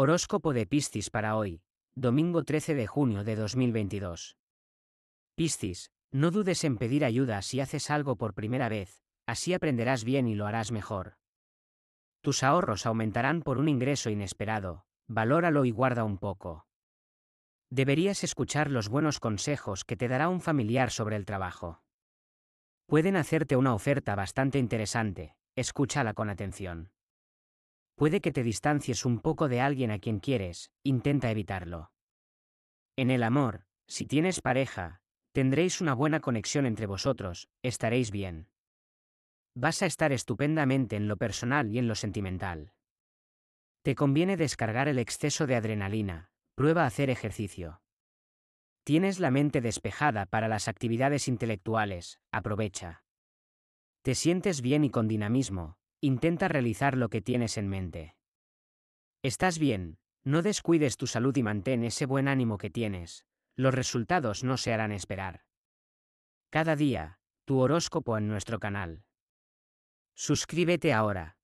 Horóscopo de Piscis para hoy, domingo 13 de junio de 2022. Piscis, no dudes en pedir ayuda si haces algo por primera vez, así aprenderás bien y lo harás mejor. Tus ahorros aumentarán por un ingreso inesperado, valóralo y guarda un poco. Deberías escuchar los buenos consejos que te dará un familiar sobre el trabajo. Pueden hacerte una oferta bastante interesante, escúchala con atención. Puede que te distancies un poco de alguien a quien quieres, intenta evitarlo. En el amor, si tienes pareja, tendréis una buena conexión entre vosotros, estaréis bien. Vas a estar estupendamente en lo personal y en lo sentimental. Te conviene descargar el exceso de adrenalina, prueba a hacer ejercicio. Tienes la mente despejada para las actividades intelectuales, aprovecha. Te sientes bien y con dinamismo, Intenta realizar lo que tienes en mente. Estás bien, no descuides tu salud y mantén ese buen ánimo que tienes. Los resultados no se harán esperar. Cada día, tu horóscopo en nuestro canal. Suscríbete ahora.